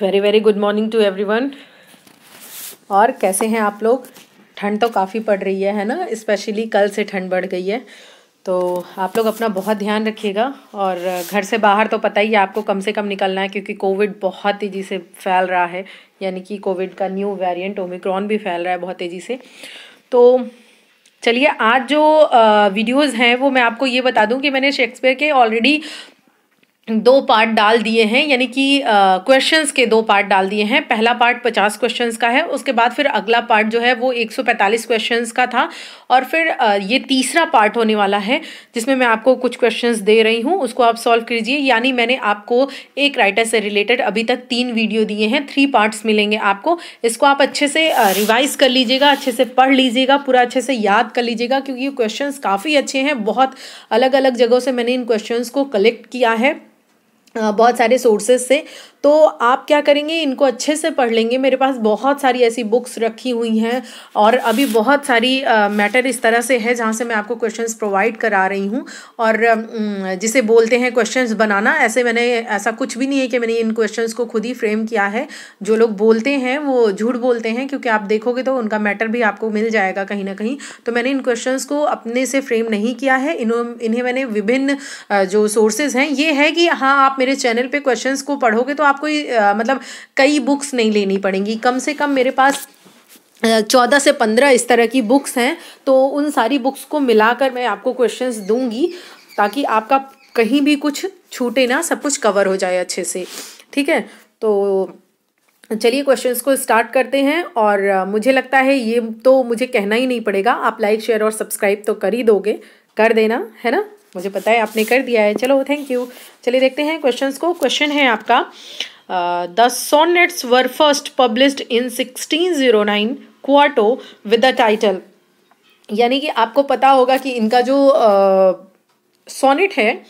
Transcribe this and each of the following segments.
Very very good morning to everyone और कैसे हैं आप लोग ठंड तो काफ़ी पड़ रही है है ना इस्पेशली कल से ठंड बढ़ गई है तो आप लोग अपना बहुत ध्यान रखिएगा और घर से बाहर तो पता ही है आपको कम से कम निकलना है क्योंकि कोविड बहुत तेज़ी से फैल रहा है यानी कि कोविड का न्यू वेरिएंट ओमिक्रॉन भी फैल रहा है बहुत तेज़ी से तो चलिए आज जो वीडियोस हैं वो मैं आपको ये बता दूं कि मैंने शेक्सपियर के ऑलरेडी दो पार्ट डाल दिए हैं यानी कि क्वेश्चंस के दो पार्ट डाल दिए हैं पहला पार्ट पचास क्वेश्चंस का है उसके बाद फिर अगला पार्ट जो है वो एक सौ पैंतालीस क्वेश्चंस का था और फिर आ, ये तीसरा पार्ट होने वाला है जिसमें मैं आपको कुछ क्वेश्चंस दे रही हूँ उसको आप सॉल्व कीजिए यानी मैंने आपको एक राइटर से रिलेटेड अभी तक तीन वीडियो दिए हैं थ्री पार्ट्स मिलेंगे आपको इसको आप अच्छे से रिवाइज़ कर लीजिएगा अच्छे से पढ़ लीजिएगा पूरा अच्छे से याद कर लीजिएगा क्योंकि ये क्वेश्चन काफ़ी अच्छे हैं बहुत अलग अलग जगहों से मैंने इन क्वेश्चन को कलेक्ट किया है बहुत सारे सोर्सेज से तो आप क्या करेंगे इनको अच्छे से पढ़ लेंगे मेरे पास बहुत सारी ऐसी बुक्स रखी हुई हैं और अभी बहुत सारी मैटर इस तरह से है जहाँ से मैं आपको क्वेश्चंस प्रोवाइड करा रही हूँ और जिसे बोलते हैं क्वेश्चंस बनाना ऐसे मैंने ऐसा कुछ भी नहीं है कि मैंने इन क्वेश्चन को खुद ही फ्रेम किया है जो लोग बोलते हैं वो झूठ बोलते हैं क्योंकि आप देखोगे तो उनका मैटर भी आपको मिल जाएगा कहीं ना कहीं तो मैंने इन क्वेश्चन को अपने से फ्रेम नहीं किया है इन्हों इन्हें मैंने विभिन्न जो सोर्सेज हैं ये है कि हाँ आप मेरे चैनल पर क्वेश्चन को पढ़ोगे तो आप आपको मतलब कई बुक्स नहीं लेनी पड़ेंगी कम से कम मेरे पास चौदह से पंद्रह इस तरह की बुक्स हैं तो उन सारी बुक्स को मिलाकर मैं आपको क्वेश्चंस दूंगी ताकि आपका कहीं भी कुछ छूटे ना सब कुछ कवर हो जाए अच्छे से ठीक है तो चलिए क्वेश्चंस को स्टार्ट करते हैं और मुझे लगता है ये तो मुझे कहना ही नहीं पड़ेगा आप लाइक शेयर और सब्सक्राइब तो कर ही दोगे कर देना है ना मुझे पता है आपने कर दिया है चलो थैंक यू चलिए देखते हैं क्वेश्चन को क्वेश्चन है आपका the sonnets were first published in sixteen zero nine quarto with the title यानी कि आपको पता होगा कि इनका जो सोनेट uh, है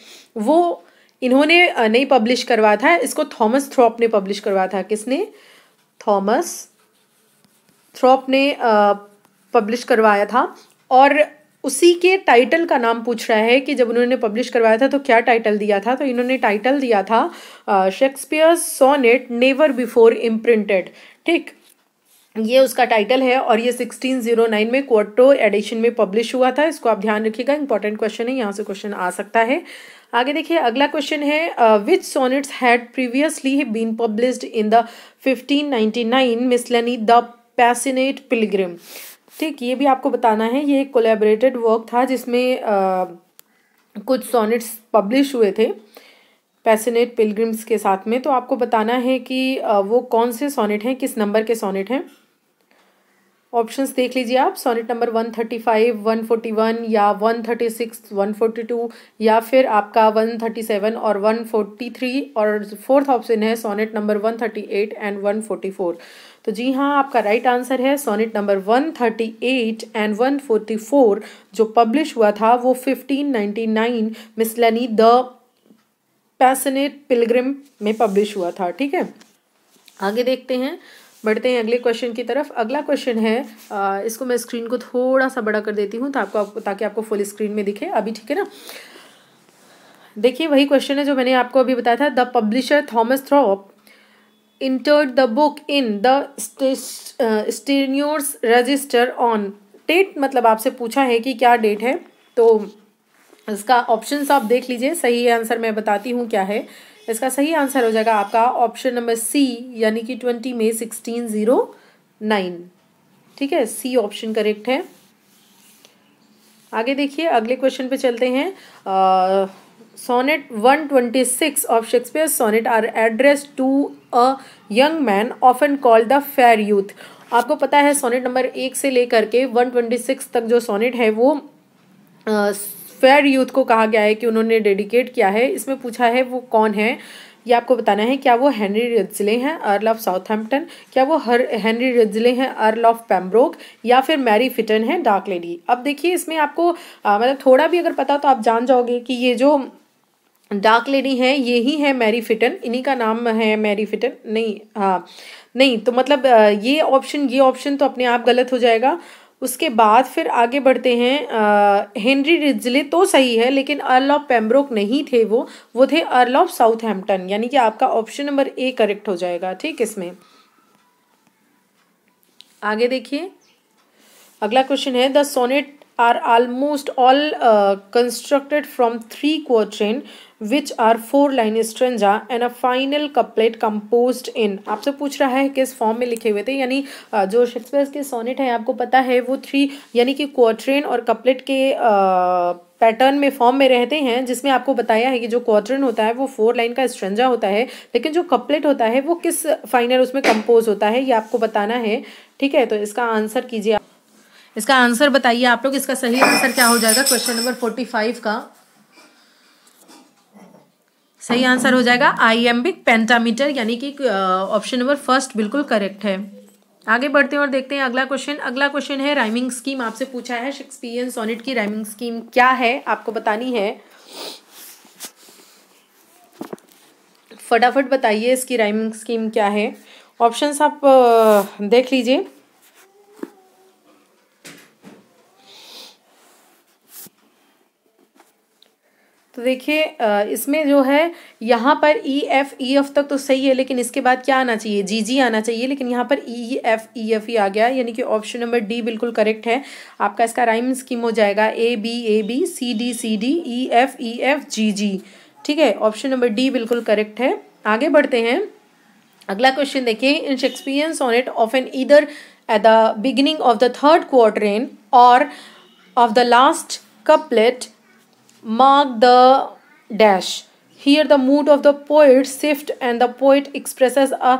वो इन्होंने नहीं पब्लिश करवाया था इसको थॉमस थ्रॉप ने पब्लिश करवाया था किसने थॉमस थ्रॉप ने पब्लिश करवाया था और उसी के टाइटल का नाम पूछ रहा है कि जब उन्होंने पब्लिश करवाया था तो क्या टाइटल दिया था तो इन्होंने टाइटल दिया था Shakespeare's sonnet never before imprinted ठीक ये उसका टाइटल है और ये 1609 में क्वार्टो एडिशन में पब्लिश हुआ था इसको आप ध्यान रखिएगा इंपॉर्टेंट क्वेश्चन है यहाँ से क्वेश्चन आ सकता है आगे देखिए अगला क्वेश्चन है which sonnets had previously been published in the 1599 miscellany the passionate pilgrim ठीक ये भी आपको बताना है ये एक कोलेबरेटेड वर्क था जिसमें आ, कुछ सोनेट्स पब्लिश हुए थे पैसनेट पिलग्रिम्स के साथ में तो आपको बताना है कि आ, वो कौन से सोनेट हैं किस नंबर के सोनेट हैं ऑप्शंस देख लीजिए आप sonnet number one thirty five one forty one या one thirty six one forty two या फिर आपका वन थर्टी सेवन और वन फोर्टी थ्री और फोर्थ ऑप्शन है sonnet number one thirty eight and one forty four तो जी हाँ आपका राइट आंसर है सोनेट नंबर 138 एंड 144 जो पब्लिश हुआ था वो 1599 मिसलनी द पैसनेट पिलग्रिम में पब्लिश हुआ था ठीक है आगे देखते हैं बढ़ते हैं अगले क्वेश्चन की तरफ अगला क्वेश्चन है आ, इसको मैं स्क्रीन को थोड़ा सा बड़ा कर देती हूँ तो आपको ताकि आपको फुल स्क्रीन में दिखे अभी ठीक है ना देखिए वही क्वेश्चन है जो मैंने आपको अभी बताया था the publisher Thomas Thorpe entered the book in the stationers register on date मतलब आपसे पूछा है कि क्या डेट है तो इसका ऑप्शन आप देख लीजिए सही आंसर मैं बताती हूँ क्या है इसका सही आंसर हो जाएगा आपका ऑप्शन नंबर सी यानी कि twenty May sixteen zero nine ठीक है सी ऑप्शन करेक्ट है आगे देखिए अगले क्वेश्चन पे चलते हैं sonnet one twenty six of Shakespeare sonnet are addressed to a young man often called the fair youth आपको पता है सोनेट नंबर एक से लेकर के वन ट्वेंटी सिक्स तक जो सोनेट है वो फेयर यूथ को कहा गया है कि उन्होंने डेडिकेट किया है इसमें पूछा है वो कौन है ये आपको बताना है क्या वो हेनरी रिजले हैं अर्ल ऑफ साउथहैम्पटन क्या वो हर हेनरी रिजले हैं अर्ल ऑफ पेम्ब्रोक या फिर मैरी फिटन है डार्क लेडी अब देखिए इसमें आपको आ, मतलब थोड़ा भी अगर पता तो आप जान जाओगे कि ये जो डार्क लेडी है ये ही है मैरी फिटन इन्हीं का नाम है मैरी फिटन नहीं हाँ नहीं तो मतलब ये ऑप्शन ये ऑप्शन तो अपने आप गलत हो जाएगा उसके बाद फिर आगे बढ़ते हैं हेनरी रिजले तो सही है लेकिन अर्ल ऑफ पेम्ब्रोक नहीं थे वो वो थे अर्ल ऑफ साउथ हैम्पटन यानी कि आपका ऑप्शन नंबर ए करेक्ट हो जाएगा ठीक इसमें आगे देखिए अगला क्वेश्चन है the sonnet are almost all uh, constructed from three quatrain which are four line stanza and a final couplet composed in आपसे पूछ रहा है किस फॉर्म में लिखे हुए थे यानी uh, जो शेक्सपियर के सोनेट हैं आपको पता है वो थ्री यानी कि क्वाट्रेन और कपलेट के uh, पैटर्न में फॉर्म में रहते हैं जिसमें आपको बताया है कि जो क्वाट्रेन होता है वो फोर लाइन का स्ट्रेंजा होता है लेकिन जो कपलेट होता है वो किस फाइनल उसमें कंपोज होता है ये आपको बताना है ठीक है तो इसका आंसर कीजिए इसका आंसर बताइए आप लोग इसका सही आंसर क्या हो जाएगा क्वेश्चन नंबर फोर्टी फाइव का सही आंसर हो जाएगा आईएम्बिक पेंटामीटर यानी कि ऑप्शन नंबर फर्स्ट बिल्कुल करेक्ट है आगे बढ़ते हैं और देखते हैं अगला क्वेश्चन अगला क्वेश्चन है राइमिंग स्कीम आपसे पूछा है शेक्सपियन सोनेट की राइमिंग स्कीम क्या है आपको बतानी है फटाफट बताइए इसकी राइमिंग स्कीम क्या है ऑप्शंस आप देख लीजिए तो देखिए इसमें जो है यहाँ पर ई एफ ई एफ तक तो सही है लेकिन इसके बाद क्या आना चाहिए जी जी आना चाहिए लेकिन यहाँ पर ई एफ ई एफ ही आ गया यानी कि ऑप्शन नंबर डी बिल्कुल करेक्ट है आपका इसका राइम स्कीम हो जाएगा A B A B C D C D E F E F G G ठीक है ऑप्शन नंबर डी बिल्कुल करेक्ट है आगे बढ़ते हैं अगला क्वेश्चन देखिए in on it of an either at the beginning of the third quatrain और of the last couplet mark the dash here the mood of the poet shift and the poet expresses a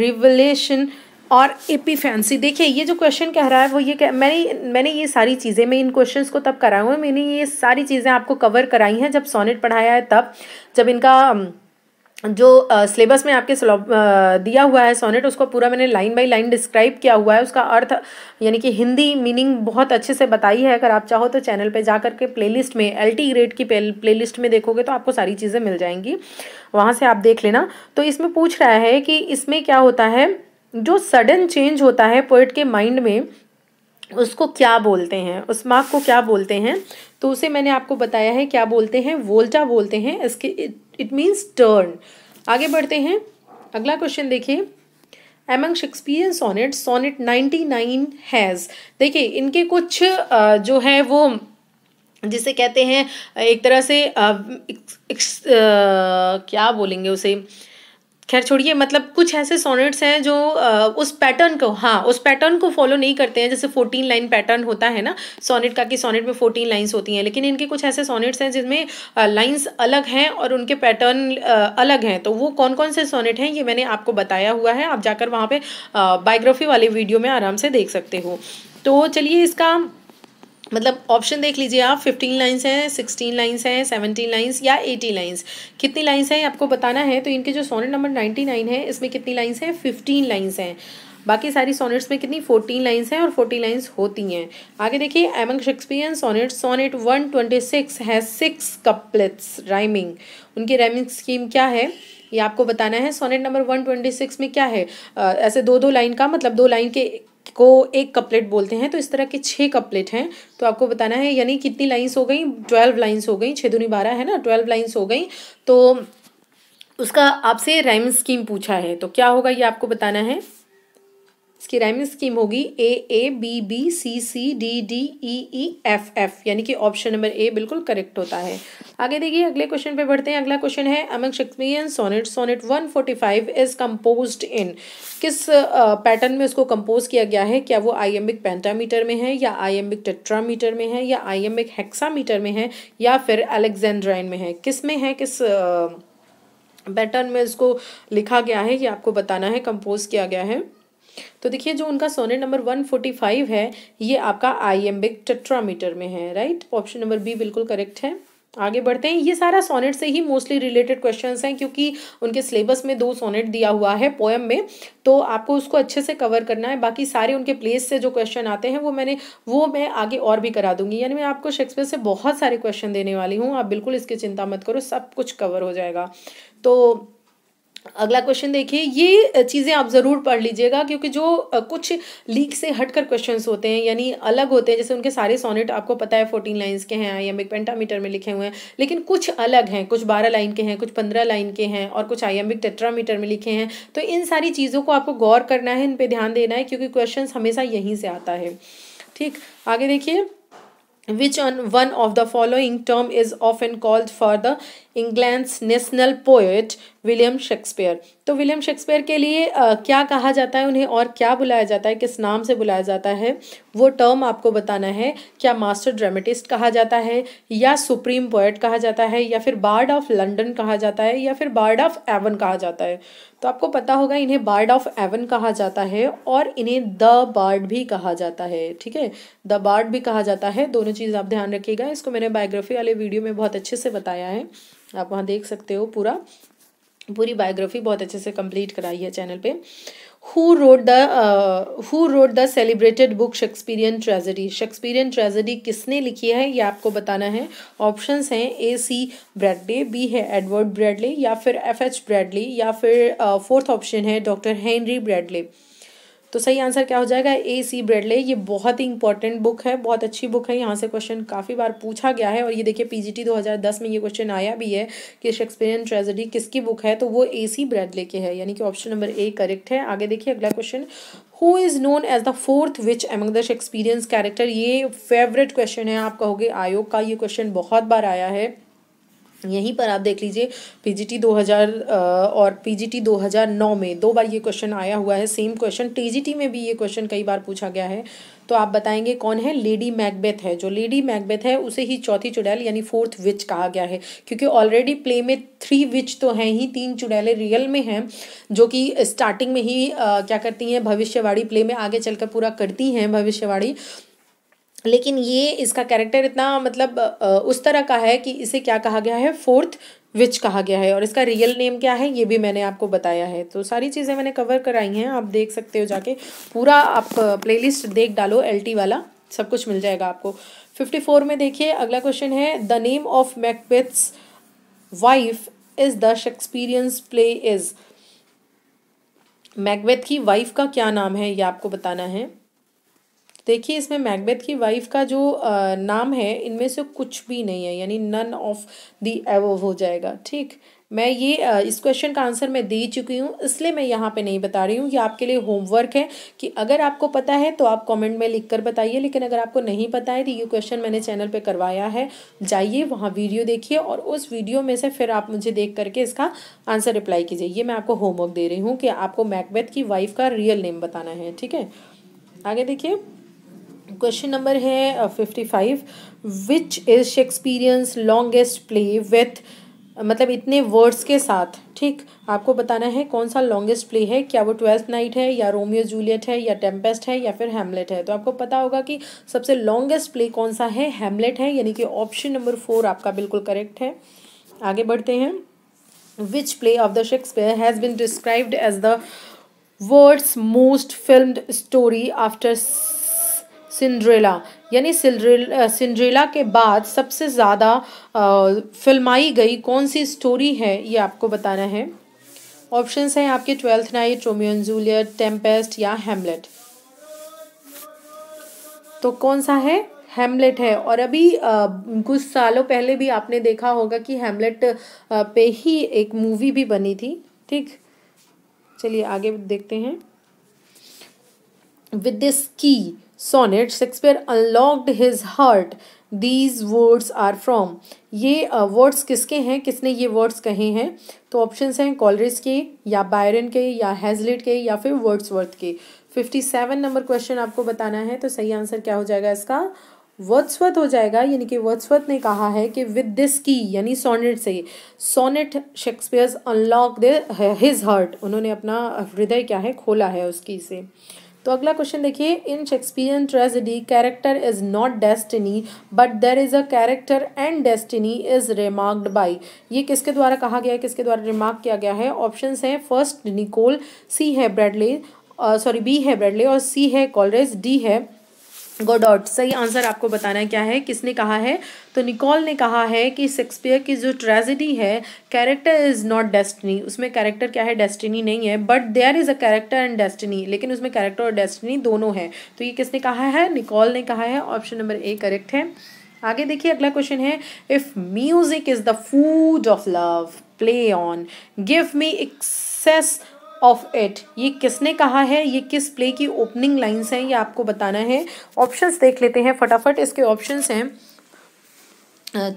revelation और epiphany देखिए ये जो question कह रहा है वो ये कह मैंने मैंने ये सारी चीज़ें मैं इन क्वेश्चंस को तब कराया हूँ मैंने ये सारी चीज़ें आपको कवर कराई हैं जब सोनेट पढ़ाया है तब जब इनका um, जो सिलेबस में आपके uh, दिया हुआ है सोनेट उसको पूरा मैंने लाइन बाय लाइन डिस्क्राइब किया हुआ है उसका अर्थ यानी कि हिंदी मीनिंग बहुत अच्छे से बताई है अगर आप चाहो तो चैनल पे जा करके प्लेलिस्ट में एल टी ग्रेड की लिस्ट में देखोगे तो आपको सारी चीज़ें मिल जाएंगी वहाँ से आप देख लेना तो इसमें पूछ रहा है कि इसमें क्या होता है जो सडन चेंज होता है पोइट के माइंड में उसको क्या बोलते हैं उस मार्क को क्या बोलते हैं तो उसे मैंने आपको बताया है क्या बोलते हैं वोल्टा बोलते हैं इसके इट मीन्स टर्न आगे बढ़ते हैं अगला क्वेश्चन देखिए among Shakespeare sonnet sonnet ninety nine has देखिए इनके कुछ जो है वो जिसे कहते हैं एक तरह से एक, एक, एक, क्या बोलेंगे उसे खैर छोड़िए मतलब कुछ ऐसे सोनेट्स हैं जो आ, उस पैटर्न को हाँ उस पैटर्न को फॉलो नहीं करते हैं जैसे फोर्टीन लाइन पैटर्न होता है ना सोनेट का कि सोनेट में फोर्टीन लाइन्स होती हैं लेकिन इनके कुछ ऐसे सोनेट्स हैं जिसमें लाइन्स अलग हैं और उनके पैटर्न अलग हैं तो वो कौन कौन से सोनेट हैं ये मैंने आपको बताया हुआ है आप जाकर वहाँ पर बायोग्राफी वाले वीडियो में आराम से देख सकते हो तो चलिए इसका मतलब ऑप्शन देख लीजिए आप फिफ्टीन लाइन्स हैं सिक्सटीन लाइन्स हैं सेवनटीन लाइन्स या एटी लाइन्स कितनी लाइन्स हैं आपको बताना है तो इनके जो सोनेट नंबर नाइन्टी नाइन है इसमें कितनी लाइन्स हैं फिफ्टीन लाइन्स हैं बाकी सारी सोनेट्स में कितनी फोर्टीन लाइन्स हैं और फोर्टी लाइन्स होती हैं आगे देखिए among Shakespearean sonnet sonnet one twenty six है सिक्स कपलेट्स राइमिंग उनकी राइमिंग स्कीम क्या है ये आपको बताना है sonnet number one twenty six में क्या है आ, ऐसे दो दो लाइन का मतलब दो लाइन के को एक कपलेट बोलते हैं तो इस तरह के छः कपलेट हैं तो आपको बताना है यानी कितनी लाइन्स हो गई ट्वेल्व लाइन्स हो गई छः दूनी बारह है ना ट्वेल्व लाइन्स हो गई तो उसका आपसे राइम स्कीम पूछा है तो क्या होगा ये आपको बताना है इसकी राइमिंग स्कीम होगी A A B B C C D D E E F F यानी कि ऑप्शन नंबर ए बिल्कुल करेक्ट होता है आगे देखिए अगले क्वेश्चन पे बढ़ते हैं अगला क्वेश्चन है among Shakespearean sonnet sonnet one forty five is compose in किस पैटर्न में उसको कंपोज किया गया है क्या वो आइएम्बिक पेंटामीटर में है या आइएम्बिक टेट्रामीटर में है या आइएम्बिक हेक्सामीटर में है या फिर अलेक्जेंड्राइन में है किस में है किस पैटर्न में इसको लिखा गया है ये आपको बताना है कंपोज किया गया है तो देखिए जो उनका sonnet number one forty five है ये आपका आईएम्बिक टेट्रामीटर में है राइट ऑप्शन नंबर बी बिल्कुल करेक्ट है आगे बढ़ते हैं ये सारा सोनेट से ही मोस्टली रिलेटेड क्वेश्चंस हैं क्योंकि उनके सिलेबस में दो सोनेट दिया हुआ है पोएम में तो आपको उसको अच्छे से कवर करना है बाकी सारे उनके प्लेस से जो क्वेश्चन आते हैं वो मैंने वो मैं आगे और भी करा दूंगी यानी मैं आपको शेक्सपियर से बहुत सारे क्वेश्चन देने वाली हूँ आप बिल्कुल इसकी चिंता मत करो सब कुछ कवर हो जाएगा तो अगला क्वेश्चन देखिए ये चीज़ें आप ज़रूर पढ़ लीजिएगा क्योंकि जो कुछ लीक से हटकर क्वेश्चंस होते हैं यानी अलग होते हैं जैसे उनके सारे सोनेट आपको पता है फोर्टीन लाइंस के हैं आई एम पेंटामीटर में लिखे हुए हैं लेकिन कुछ अलग हैं कुछ बारह लाइन के हैं कुछ पंद्रह लाइन के हैं और कुछ आई एम टेट्रामीटर में लिखे हैं तो इन सारी चीज़ों को आपको गौर करना है इन पर ध्यान देना है क्योंकि क्वेश्चन हमेशा यहीं से आता है ठीक आगे देखिए which on one of the following term is often called for the England's national poet William Shakespeare तो विलियम शेक्सपियर के लिए आ, क्या कहा जाता है उन्हें और क्या बुलाया जाता है किस नाम से बुलाया जाता है वो टर्म आपको बताना है क्या मास्टर ड्रामेटिस्ट कहा जाता है या सुप्रीम पोएट कहा जाता है या फिर बार्ड ऑफ लंडन कहा जाता है या फिर बार्ड ऑफ एवन कहा जाता है तो आपको पता होगा इन्हें बार्ड ऑफ एवन कहा जाता है और इन्हें द बार्ड भी कहा जाता है ठीक है द बार्ड भी कहा जाता है दोनों चीज़ आप ध्यान रखिएगा इसको मैंने बायोग्राफी वाले वीडियो में बहुत अच्छे से बताया है आप वहाँ देख सकते हो पूरा पूरी बायोग्राफी बहुत अच्छे से कंप्लीट कराई है चैनल पे who wrote the who wrote the celebrated book Shakespearean tragedy Shakespearean tragedy किसने लिखी है ये आपको बताना है ऑप्शंस हैं ए सी ब्रैडले बी है एडवर्ड ब्रैडले या फिर एफ एच ब्रैडले या फिर फोर्थ uh, ऑप्शन है डॉक्टर हेनरी ब्रैडले तो सही आंसर क्या हो जाएगा ए सी ब्रेडले ये बहुत ही इंपॉर्टेंट बुक है बहुत अच्छी बुक है यहाँ से क्वेश्चन काफ़ी बार पूछा गया है और ये देखिए पी जी में ये क्वेश्चन आया भी है कि शेक्सपियन ट्रेजडी किसकी बुक है तो वो ए सी ब्रेडले के है यानी कि ऑप्शन नंबर ए करेक्ट है आगे देखिए अगला question who is known as the fourth witch among the Shakespeareans character ये फेवरेट क्वेश्चन है आप कहोगे आयोग का ये क्वेश्चन बहुत बार आया है यहीं पर आप देख लीजिए पीजीटी 2000 और पीजीटी 2009 में दो बार ये क्वेश्चन आया हुआ है सेम क्वेश्चन टीजीटी में भी ये क्वेश्चन कई बार पूछा गया है तो आप बताएंगे कौन है लेडी मैकबेथ है जो लेडी मैकबेथ है उसे ही चौथी चुड़ैल यानी फोर्थ विच कहा गया है क्योंकि ऑलरेडी प्ले में थ्री विच तो हैं ही तीन चुड़ैलें रियल में हैं जो कि स्टार्टिंग में ही आ, क्या करती हैं भविष्यवाणी प्ले में आगे चलकर पूरा करती हैं भविष्यवाणी लेकिन ये इसका कैरेक्टर इतना मतलब उस तरह का है कि इसे क्या कहा गया है फोर्थ विच कहा गया है और इसका रियल नेम क्या है ये भी मैंने आपको बताया है तो सारी चीज़ें मैंने कवर कराई हैं आप देख सकते हो जाके पूरा आप प्लेलिस्ट देख डालो एलटी वाला सब कुछ मिल जाएगा आपको फिफ्टी फोर में देखिए अगला क्वेश्चन है the name of Macbeth's wife is the Shakespeareans play is Macbeth की वाइफ का क्या नाम है ये आपको बताना है देखिए इसमें मैकबेथ की वाइफ का जो आ, नाम है इनमें से कुछ भी नहीं है यानी नन ऑफ दी एवो हो जाएगा ठीक मैं ये इस क्वेश्चन का आंसर मैं दे चुकी हूँ इसलिए मैं यहाँ पे नहीं बता रही हूँ ये आपके लिए होमवर्क है कि अगर आपको पता है तो आप कमेंट में लिख कर बताइए लेकिन अगर आपको नहीं पता है तो ये क्वेश्चन मैंने चैनल पे करवाया है जाइए वहाँ वीडियो देखिए और उस वीडियो में से फिर आप मुझे देख करके इसका आंसर रिप्लाई कीजिए ये मैं आपको होमवर्क दे रही हूँ कि आपको मैकबेथ की वाइफ का रियल नेम बताना है ठीक है आगे देखिए क्वेश्चन नंबर है fifty five which is Shakespeareans longest play with मतलब इतने वर्ड्स के साथ ठीक आपको बताना है कौन सा लॉन्गेस्ट प्ले है क्या वो ट्वेल्थ नाइट है या रोमियो जूलियट है या टेम्पेस्ट है या फिर हेमलेट है तो आपको पता होगा कि सबसे लॉन्गेस्ट प्ले कौन सा है हेमलेट है यानी कि ऑप्शन नंबर फोर आपका बिल्कुल करेक्ट है आगे बढ़ते हैं which play of the Shakespeare has been described as the world's most film story after Cinderella यानी सिंड्रेला के बाद सबसे ज़्यादा फिल्माई गई कौन सी स्टोरी है ये आपको बताना है ऑप्शंस हैं आपके Twelfth Night Romeo and Juliet Tempest या हेमलेट तो कौन सा है हेमलेट है और अभी कुछ सालों पहले भी आपने देखा होगा कि हेमलेट पे ही एक मूवी भी बनी थी ठीक चलिए आगे देखते हैं विद दिस की sonnet Shakespeare unlocked his heart these words are from ये वर्ड्स uh, किसके हैं किसने ये वर्ड्स कहे हैं तो ऑप्शंस हैं कॉलरिज के या बायरन के या हेजलिट के या फिर वर्ड्सवर्थ के फिफ्टी सेवन नंबर क्वेश्चन आपको बताना है तो सही आंसर क्या हो जाएगा इसका वर्ड्सवर्थ हो जाएगा यानी कि वर्ड्सवर्थ ने कहा है कि विद दिस की यानी सोनेट से sonnet Shakespeare's unlock the his heart उन्होंने अपना हृदय क्या है खोला है उसकी से तो अगला क्वेश्चन देखिए in Shakespearean tragedy character is not destiny but there is a character and destiny is remarked by ये किसके द्वारा कहा गया है किसके द्वारा रिमार्क किया गया है ऑप्शन हैं फर्स्ट निकोल सी है ब्रेडले सॉरी बी है ब्रेडले और सी है कॉलरेज डी है गोडॉट सही आंसर आपको बताना क्या है किसने कहा है तो निकोल ने कहा है कि शेक्सपियर की जो ट्रेजिडी है कैरेक्टर इज़ नॉट डेस्टिनी उसमें कैरेक्टर क्या है डेस्टिनी नहीं है but there is a character and destiny लेकिन उसमें कैरेक्टर और डेस्टिनी दोनों है तो ये किसने कहा है निकोल ने कहा है ऑप्शन नंबर ए करेक्ट है आगे देखिए अगला क्वेश्चन है if music is the food of love play on give me excess of it ये किसने कहा है ये किस प्ले की ओपनिंग लाइन्स हैं ये आपको बताना है ऑप्शंस देख लेते हैं फटाफट इसके ऑप्शंस हैं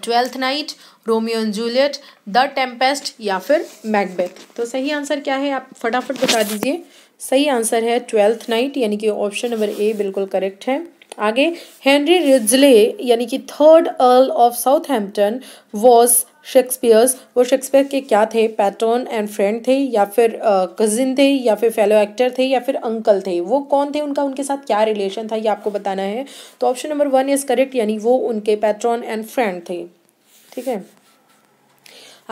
Twelfth Night Romeo and Juliet the Tempest या फिर मैकबेथ तो सही आंसर क्या है आप फटाफट बता दीजिए सही आंसर है ट्वेल्थ नाइट यानी कि ऑप्शन नंबर ए बिल्कुल करेक्ट है आगे हेनरी रिजले यानी कि third Earl of Southampton was Shakespeare's वो शेक्सपियर के क्या थे पैटर्न एंड फ्रेंड थे या फिर कज़िन थे या फिर फेलो एक्टर थे या फिर अंकल थे वो कौन थे उनका उनके साथ क्या रिलेशन था ये आपको बताना है तो option number one is correct यानी वो उनके पैटर्न एंड फ्रेंड थे ठीक है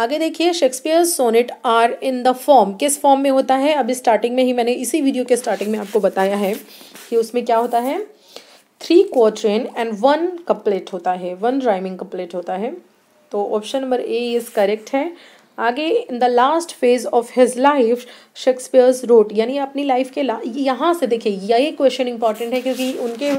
आगे देखिए Shakespeare sonnet are in the form किस फॉर्म में होता है अभी स्टार्टिंग में ही मैंने इसी वीडियो के स्टार्टिंग में आपको बताया है कि उसमें क्या होता है three quatrain and one couplet होता है वन ड्राइविंग कपलेट होता है तो option number A is correct है आगे in the last phase of his life Shakespeare's wrote यानी अपनी लाइफ के ला यहाँ से देखिए यही क्वेश्चन इंपॉर्टेंट है क्योंकि उनके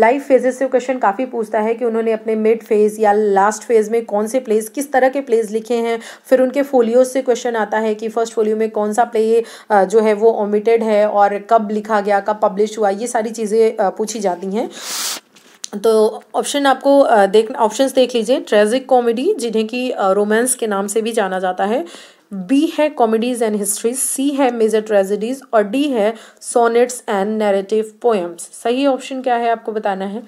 लाइफ फेजेस से क्वेश्चन काफ़ी पूछता है कि उन्होंने अपने मिड फेज या लास्ट फेज में कौन से प्लेस किस तरह के प्लेस लिखे हैं फिर उनके फोलियोज से क्वेश्चन आता है कि फर्स्ट फोलियो में कौन सा प्ले जो है वो ओमिटेड है और कब लिखा गया कब पब्लिश हुआ ये सारी चीज़ें पूछी जाती हैं तो ऑप्शन आपको देख ऑप्शंस देख लीजिए ट्रेजिक कॉमेडी जिन्हें कि रोमांस के नाम से भी जाना जाता है बी है कॉमेडीज एंड हिस्ट्रीज सी है मेजर ट्रेजिडीज और डी है सोनेट्स एंड नैरेटिव पोएम्स सही ऑप्शन क्या है आपको बताना है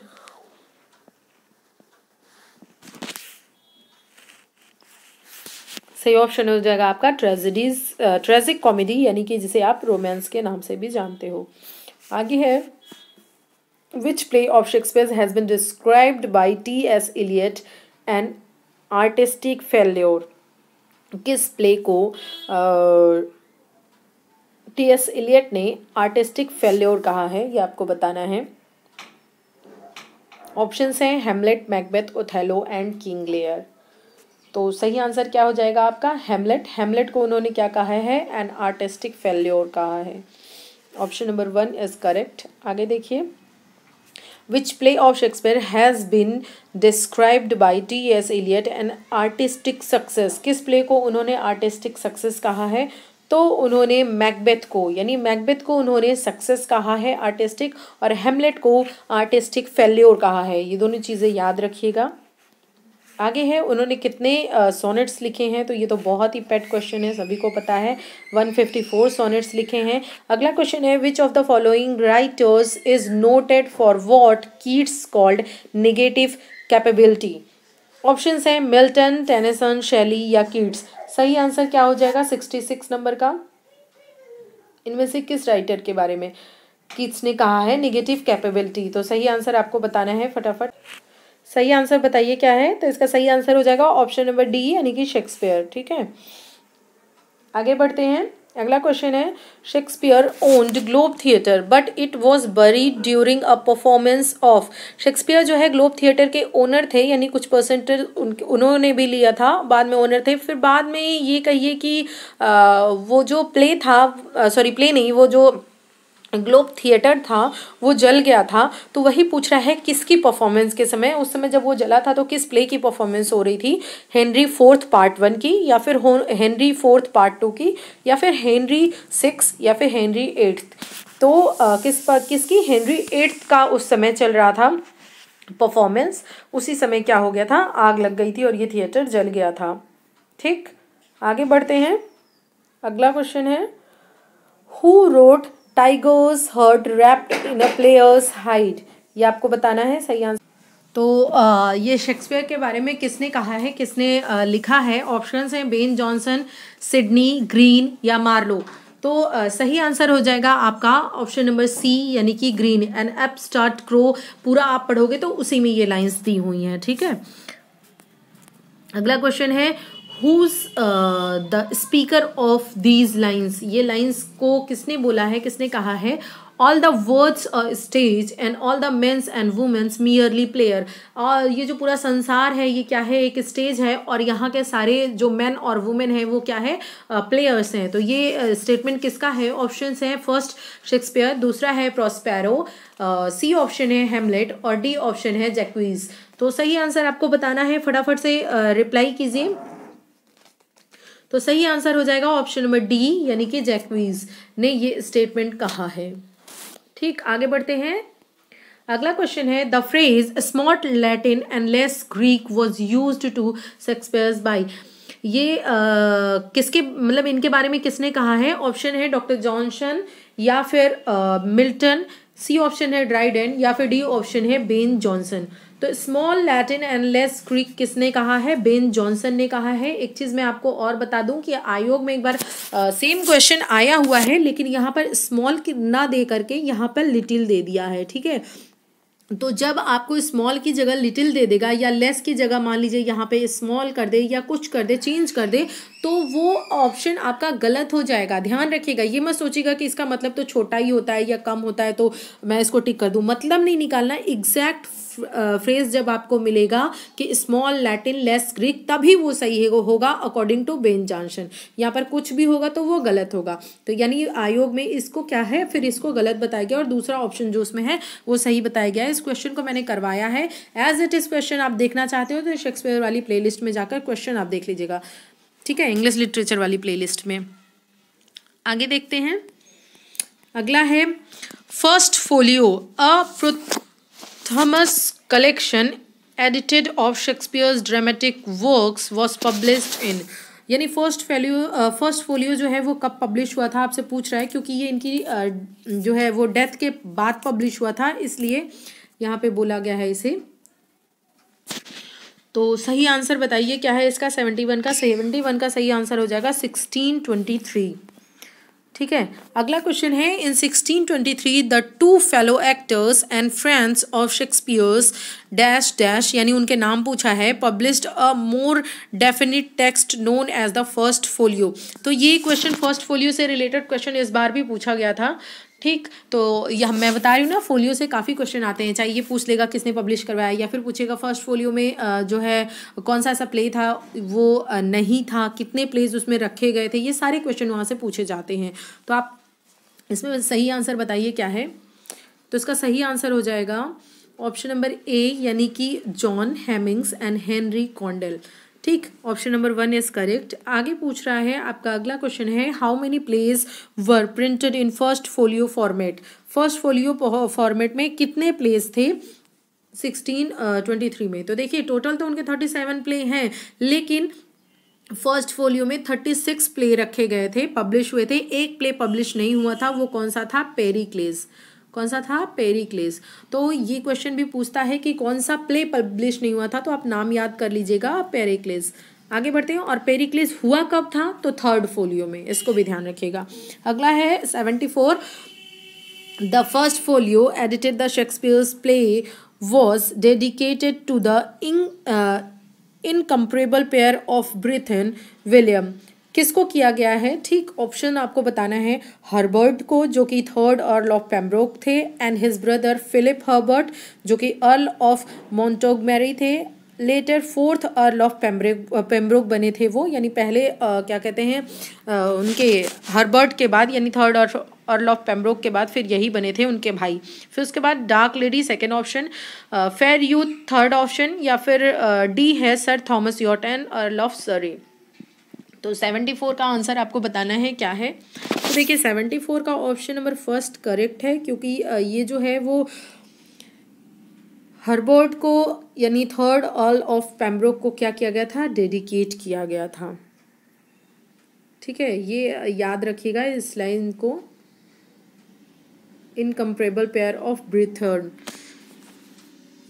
सही ऑप्शन हो जाएगा आपका ट्रेजिडीज ट्रेजिक कॉमेडी यानी कि जिसे आप रोमांस के नाम से भी जानते हो आगे है which play of Shakespeare's has been described by T. S. Eliot an artistic failure? किस प्ले को टी एस इलियट ने आर्टिस्टिक फेल्योर कहा है ये आपको बताना है ऑप्शन हैं Hamlet Macbeth Othello and King Lear तो सही आंसर क्या हो जाएगा आपका हेमलेट हेमलेट को उन्होंने क्या कहा है एंड आर्टिस्टिक फेल्योर कहा है option number one is correct आगे देखिए which play of Shakespeare has been described by T. S. Eliot an artistic success किस play को उन्होंने artistic success कहा है तो उन्होंने मैकबेथ को यानी मैकबेथ को उन्होंने सक्सेस कहा है आर्टिस्टिक और हेमलेट को आर्टिस्टिक फेल्योर कहा है ये दोनों चीज़ें याद रखिएगा आगे है उन्होंने कितने सोनेट्स लिखे हैं तो ये तो बहुत ही पेट क्वेश्चन है सभी को पता है वन फिफ्टी फोर सोनेट्स लिखे हैं अगला क्वेश्चन है which of the following writers is noted for what Keats called negative capability option है मिल्टन टेनिसन शैली या किड्स सही आंसर क्या हो जाएगा सिक्सटी सिक्स नंबर का इनमें से किस राइटर के बारे में किड्स ने कहा है निगेटिव कैपेबिलिटी तो सही आंसर आपको बताना है फटाफट सही आंसर बताइए क्या है तो इसका सही आंसर हो जाएगा ऑप्शन नंबर डी यानी कि शेक्सपियर ठीक है आगे बढ़ते हैं अगला क्वेश्चन है Shakespeare owned Globe Theatre but it was burnt during a performance of Shakespeare जो है ग्लोब थिएटर के ओनर थे यानी कुछ परसेंटेज उनके उन्होंने भी लिया था बाद में ओनर थे फिर बाद में ये कहिए कि आ, वो जो प्ले था सॉरी प्ले नहीं वो जो ग्लोब थिएटर था वो जल गया था तो वही पूछ रहा है किसकी परफॉर्मेंस के समय उस समय जब वो जला था तो किस प्ले की परफॉर्मेंस हो रही थी हेनरी फोर्थ पार्ट वन की या फिर हेनरी फोर्थ पार्ट टू की या फिर हेनरी सिक्स या फिर हेनरी एट्थ तो आ, किस पर किसकी हेनरी एट्थ का उस समय चल रहा था परफॉर्मेंस उसी समय क्या हो गया था आग लग गई थी और ये थिएटर जल गया था ठीक आगे बढ़ते हैं अगला क्वेश्चन है who wrote tiger's heart wrapped in a player's hide ये आपको बताना है सही आंसर तो आ, ये शेक्सपियर के बारे में किसने कहा है किसने आ, लिखा है ऑप्शंस हैं बेन जॉनसन सिडनी ग्रीन या मार्लो तो आ, सही आंसर हो जाएगा आपका ऑप्शन नंबर सी यानी कि Greene and upstart crow पूरा आप पढ़ोगे तो उसी में ये लाइंस दी हुई हैं ठीक है अगला क्वेश्चन है whose the speaker of these lines ये लाइन्स को किसने बोला है किसने कहा है all the world's stage and all the mens and womens merely player और ये जो पूरा संसार है ये क्या है एक स्टेज है और यहाँ के सारे जो मैन और वुमेन है वो क्या है प्लेयर्स uh, हैं तो ये स्टेटमेंट uh, किसका है ऑप्शन है फर्स्ट शेक्सपियर दूसरा है प्रोस्पैरो सी ऑप्शन है हेमलेट और डी ऑप्शन है जैक्वीज तो सही आंसर आपको बताना है फटाफट से रिप्लाई uh, कीजिए तो सही आंसर हो जाएगा ऑप्शन नंबर डी यानी कि जैकवीज ने ये स्टेटमेंट कहा है ठीक आगे बढ़ते हैं अगला क्वेश्चन है the phrase small Latin and less Greek was use to Shakespeare's by ये आ, किसके मतलब इनके बारे में किसने कहा है ऑप्शन है डॉक्टर जॉनसन या फिर मिल्टन सी ऑप्शन है ड्राइडन या फिर डी ऑप्शन है बेन जॉनसन तो small Latin and less Greek किसने कहा है बेन जॉनसन ने कहा है एक चीज़ मैं आपको और बता दूं कि आयोग में एक बार आ, सेम क्वेश्चन आया हुआ है लेकिन यहाँ पर स्मॉल ना दे करके यहाँ पर लिटिल दे दिया है ठीक है तो जब आपको स्मॉल की जगह लिटिल दे देगा या लेस की जगह मान लीजिए यहाँ पे स्मॉल कर दे या कुछ कर दे चेंज कर दे तो वो ऑप्शन आपका गलत हो जाएगा ध्यान रखिएगा ये मत सोचिएगा कि इसका मतलब तो छोटा ही होता है या कम होता है तो मैं इसको टिक कर दूँ मतलब नहीं निकालना एग्जैक्ट फ्रेज जब आपको मिलेगा कि स्मॉल लैटिन लेस ग्रीक तभी वो सही होगा अकॉर्डिंग टू बेन जॉनसन यहाँ पर कुछ भी होगा तो वो गलत होगा तो यानी आयोग में इसको क्या है फिर इसको गलत बताया गया और दूसरा ऑप्शन जो उसमें है वो सही बताया गया है इस क्वेश्चन को मैंने करवाया है एज इट इज़ क्वेश्चन आप देखना चाहते हो तो शेक्सपियर वाली प्लेलिस्ट में जाकर क्वेश्चन आप देख लीजिएगा ठीक है इंग्लिश लिटरेचर वाली प्लेलिस्ट में आगे देखते हैं अगला है First Folio a posthumous collection edited of Shakespeare's dramatic works was published in यानी फर्स्ट फेलियो फर्स्ट फोलियो जो है वो कब पब्लिश हुआ था आपसे पूछ रहा है क्योंकि ये इनकी uh, जो है वो डेथ के बाद पब्लिश हुआ था इसलिए यहाँ पे बोला गया है इसे तो सही आंसर बताइए क्या है इसका सेवेंटी वन का सेवेंटी वन का सही आंसर हो जाएगा सिक्सटीन ट्वेंटी थ्री ठीक है अगला क्वेश्चन है in sixteen twenty three the two fellow actors and friends of Shakespeare's dash dash यानी उनके नाम पूछा है published a more definite text known as the First Folio तो ये क्वेश्चन फर्स्ट फोलियो से रिलेटेड क्वेश्चन इस बार भी पूछा गया था ठीक तो यह मैं बता रही हूँ ना फोलियो से काफ़ी क्वेश्चन आते हैं चाहे ये पूछ लेगा किसने पब्लिश करवाया या फिर पूछेगा फर्स्ट फोलियो में जो है कौन सा ऐसा प्ले था वो नहीं था कितने प्लेज उसमें रखे गए थे ये सारे क्वेश्चन वहाँ से पूछे जाते हैं तो आप इसमें सही आंसर बताइए क्या है तो इसका सही आंसर हो जाएगा ऑप्शन नंबर ए यानी कि John Heminges and Henry Condell ठीक option number one is correct आगे पूछ रहा है आपका अगला क्वेश्चन है how many plays were printed in First Folio format First Folio format में कितने प्लेज थे सिक्सटीन ट्वेंटी थ्री में तो देखिए टोटल तो उनके थर्टी सेवन प्ले हैं लेकिन फर्स्ट फोलियो में थर्टी सिक्स प्ले रखे गए थे पब्लिश हुए थे एक प्ले पब्लिश नहीं हुआ था वो कौन सा था पेरी क्लेज कौन सा था पेरिक्लेस तो ये क्वेश्चन भी पूछता है कि कौन सा प्ले पब्लिश नहीं हुआ था तो आप नाम याद कर लीजिएगा पेरिक्लेस आगे बढ़ते हैं और पेरिक्लेस हुआ कब था तो थर्ड फोलियो में इसको भी ध्यान रखिएगा अगला है seventy four the First Folio edited the Shakespeare's play was dedicated to the incomparable pair of brethren William किसको किया गया है ठीक ऑप्शन आपको बताना है हर्बर्ट को जो कि थर्ड अर्ल ऑफ पेम्ब्रोक थे and his brother Philip Herbert जो कि अर्ल ऑफ मोन्टोग थे later fourth Earl of Pembroke Pembroke बने थे वो यानी पहले आ, क्या कहते हैं आ, उनके हर्बर्ट के बाद यानी थर्ड अर्ल ऑफ पेम्ब्रोक के बाद फिर यही बने थे उनके भाई फिर उसके बाद Dark Lady second option Fair Youth third option या फिर डी है Sir Thomas Wyatt Earl of Surrey तो सेवेंटी फोर का आंसर आपको बताना है क्या है तो देखिए सेवेंटी फोर का ऑप्शन नंबर फर्स्ट करेक्ट है क्योंकि ये जो है वो हर्बर्ट को यानी थर्ड ऑल ऑफ पैम्ब्रोक को क्या किया गया था डेडिकेट किया गया था ठीक है ये याद रखिएगा इस लाइन को incomparable pair of brethren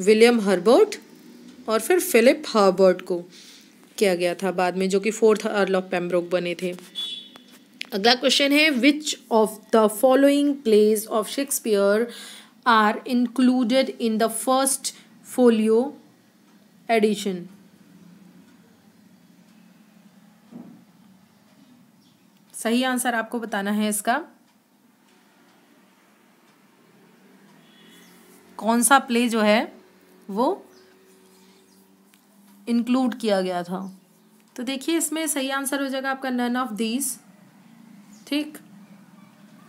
William Herbert और फिर फिलिप हर्बर्ट को किया गया था बाद में जो कि फोर्थ अर्ल ऑफ पेम्ब्रोक बने थे अगला क्वेश्चन है which of the following plays of Shakespeare are included in the First Folio edition सही आंसर आपको बताना है इसका कौन सा प्ले जो है वो इंक्लूड किया गया था तो देखिए इसमें सही आंसर हो जाएगा आपका नन ऑफ दीज ठीक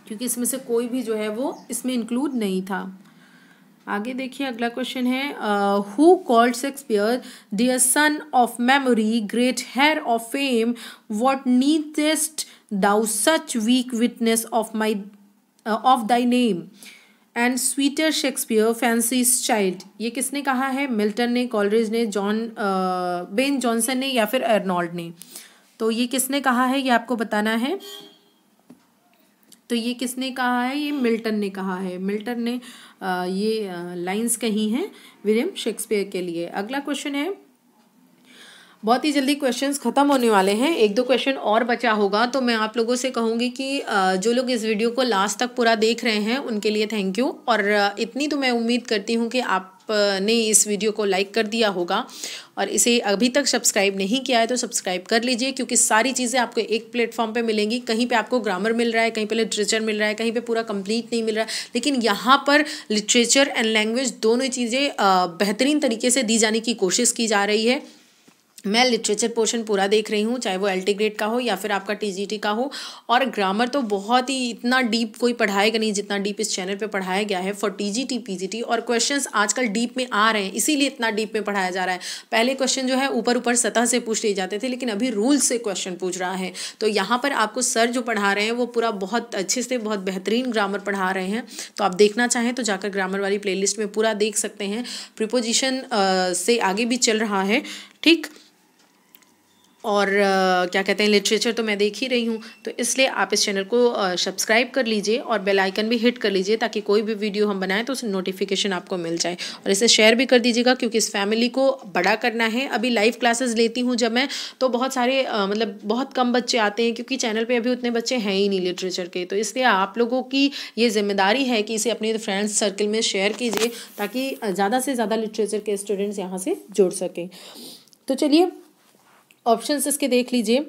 क्योंकि इसमें से कोई भी जो है वो इसमें इंक्लूड नहीं था आगे देखिए अगला क्वेश्चन है who called Shakespeare dear son of memory great heir of fame what needest thou such weak witness of my of thy name and sweeter Shakespeare fancy child ये किसने कहा है मिल्टन ने कॉलरेज ने जॉन बेन जॉनसन ने या फिर एर्नॉल्ड ने तो ये किसने कहा है ये आपको बताना है तो ये किसने कहा है ये मिल्टन ने कहा है मिल्टन ने आ, ये लाइंस कही हैं विलियम शेक्सपियर के लिए अगला क्वेश्चन है बहुत ही जल्दी क्वेश्चंस ख़त्म होने वाले हैं एक दो क्वेश्चन और बचा होगा तो मैं आप लोगों से कहूँगी कि जो लोग इस वीडियो को लास्ट तक पूरा देख रहे हैं उनके लिए थैंक यू और इतनी तो मैं उम्मीद करती हूँ कि आप ने इस वीडियो को लाइक कर दिया होगा और इसे अभी तक सब्सक्राइब नहीं किया है तो सब्सक्राइब कर लीजिए क्योंकि सारी चीज़ें आपको एक प्लेटफॉर्म पे मिलेंगी कहीं पे आपको ग्रामर मिल रहा है कहीं पे लिटरेचर मिल रहा है कहीं पे पूरा कंप्लीट नहीं मिल रहा है लेकिन यहाँ पर लिटरेचर एंड लैंग्वेज दोनों चीज़ें बेहतरीन तरीके से दी जाने की कोशिश की जा रही है मैं लिटरेचर पोर्शन पूरा देख रही हूँ चाहे वो एल ग्रेड का हो या फिर आपका टी जी टी का हो और ग्रामर तो बहुत ही इतना डीप कोई पढ़ाएगा नहीं जितना डीप इस चैनल पे पढ़ाया गया है for T G T P G T और क्वेश्चंस आजकल डीप में आ रहे हैं इसीलिए इतना डीप में पढ़ाया जा रहा है पहले क्वेश्चन जो है ऊपर ऊपर सतह से पूछ लिए जाते थे लेकिन अभी रूल्स से क्वेश्चन पूछ रहा है तो यहाँ पर आपको सर जो पढ़ा रहे हैं वो पूरा बहुत अच्छे से बहुत बेहतरीन ग्रामर पढ़ा रहे हैं तो आप देखना चाहें तो जाकर ग्रामर वाली प्लेलिस्ट में पूरा देख सकते हैं प्रिपोजिशन से आगे भी चल रहा है ठीक और uh, क्या कहते हैं लिटरेचर तो मैं देख ही रही हूँ तो इसलिए आप इस चैनल को सब्सक्राइब कर लीजिए और बेल आइकन भी हिट कर लीजिए ताकि कोई भी वीडियो हम बनाएं तो उस नोटिफिकेशन आपको मिल जाए और इसे शेयर भी कर दीजिएगा क्योंकि इस फैमिली को बड़ा करना है अभी लाइव क्लासेस लेती हूँ जब मैं तो बहुत सारे uh, मतलब बहुत कम बच्चे आते हैं क्योंकि चैनल पर अभी उतने बच्चे हैं ही नहीं लिटरेचर के तो इसलिए आप लोगों की ये जिम्मेदारी है कि इसे अपने फ्रेंड्स सर्कल में शेयर कीजिए ताकि ज़्यादा से ज़्यादा लिटरेचर के स्टूडेंट्स यहाँ से जुड़ सकें तो चलिए ऑप्शन इसके देख लीजिए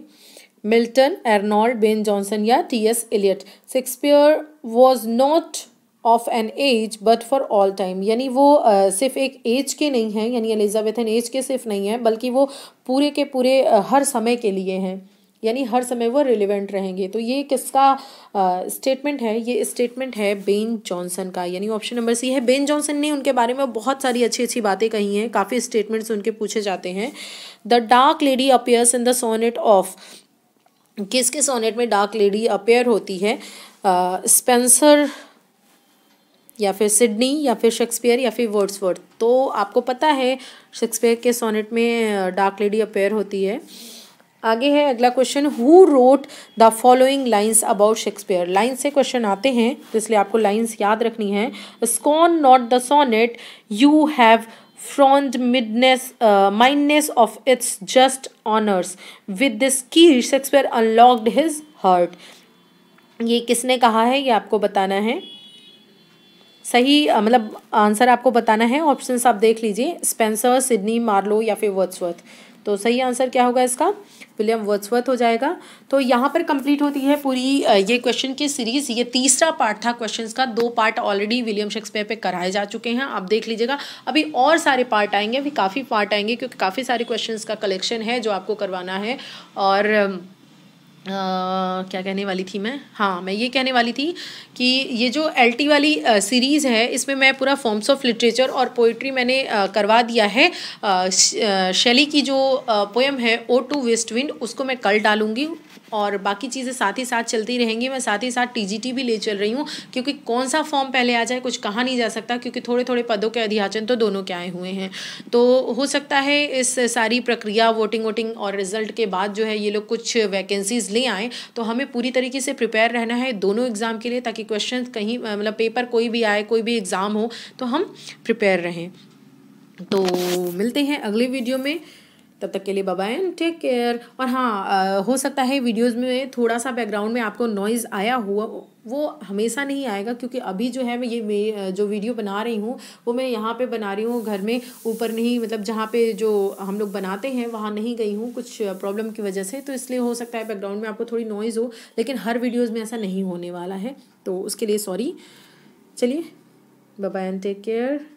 मिल्टन एर्नॉल्ड बेन जॉनसन या T S Eliot Shakespeare was not of an age but for all time यानी वो आ, सिर्फ एक एज के नहीं हैं यानी एलिजाबेथन एज के सिर्फ नहीं हैं बल्कि वो पूरे के पूरे आ, हर समय के लिए हैं यानी हर समय वो रिलेवेंट रहेंगे तो ये किसका स्टेटमेंट है ये स्टेटमेंट है बेन जॉनसन का यानी ऑप्शन नंबर सी है बेन जॉनसन ने उनके बारे में बहुत सारी अच्छी अच्छी बातें कही हैं काफ़ी स्टेटमेंट्स उनके पूछे जाते हैं the Dark Lady appears in the sonnet of किसके सोनेट में डार्क लेडी अपेयर होती है स्पेंसर uh, या फिर सिडनी या फिर शेक्सपियर या फिर वर्ड्सवर्थ तो आपको पता है शेक्सपियर के सोनेट में डार्क लेडी अपेयर होती है आगे है अगला question who wrote the following lines about Shakespeare line से क्वेश्चन आते हैं तो इसलिए आपको लाइन्स याद रखनी है scorn not the sonnet you have frowned mindless mindless of its just honours with this key Shakespeare unlocked his heart ये किसने कहा है ये आपको बताना है सही मतलब आंसर आपको बताना है ऑप्शंस आप देख लीजिए स्पेंसर सिडनी मार्लो या फिर वर्ड्सवर्थ तो सही आंसर क्या होगा इसका विलियम वर्ड्सवर्थ हो जाएगा तो यहाँ पर कंप्लीट होती है पूरी ये क्वेश्चन की सीरीज ये तीसरा पार्ट था क्वेश्चंस का दो पार्ट ऑलरेडी विलियम शेक्सपियर पे कराए जा चुके हैं आप देख लीजिएगा अभी और सारे पार्ट आएंगे अभी काफ़ी पार्ट आएंगे क्योंकि काफ़ी सारे क्वेश्चन का कलेक्शन है जो आपको करवाना है और Uh, क्या कहने वाली थी मैं हाँ मैं ये कहने वाली थी कि ये जो एल वाली सीरीज़ है इसमें मैं पूरा फॉर्म्स ऑफ लिटरेचर और पोइट्री मैंने करवा दिया है शैली की जो पोएम है ओ टू वेस्ट विंड उसको मैं कल डालूँगी और बाकी चीज़ें साथ ही साथ चलती रहेंगी मैं साथ ही साथ टी भी ले चल रही हूँ क्योंकि कौन सा फॉर्म पहले आ जाए कुछ कहा नहीं जा सकता क्योंकि थोड़े थोड़े पदों के अधियाचन तो दोनों के आए हुए हैं तो हो सकता है इस सारी प्रक्रिया वोटिंग वोटिंग और रिजल्ट के बाद जो है ये लोग कुछ वैकेंसीज़ ले आएँ तो हमें पूरी तरीके से प्रिपेयर रहना है दोनों एग्ज़ाम के लिए ताकि क्वेश्चन कहीं मतलब पेपर कोई भी आए कोई भी एग्ज़ाम हो तो हम प्रिपेयर रहें तो मिलते हैं अगले वीडियो में तब तक के लिए बाबा एंड टेक केयर और हाँ हो सकता है वीडियोज़ में थोड़ा सा बैकग्राउंड में आपको नॉइज़ आया हुआ वो हमेशा नहीं आएगा क्योंकि अभी जो है मैं ये जो वीडियो बना रही हूँ वो मैं यहाँ पे बना रही हूँ घर में ऊपर नहीं मतलब जहाँ पे जो हम लोग बनाते हैं वहाँ नहीं गई हूँ कुछ प्रॉब्लम की वजह से तो इसलिए हो सकता है बैकग्राउंड में आपको थोड़ी नॉइज़ हो लेकिन हर वीडियोज़ में ऐसा नहीं होने वाला है तो उसके लिए सॉरी चलिए बाय एंड टेक केयर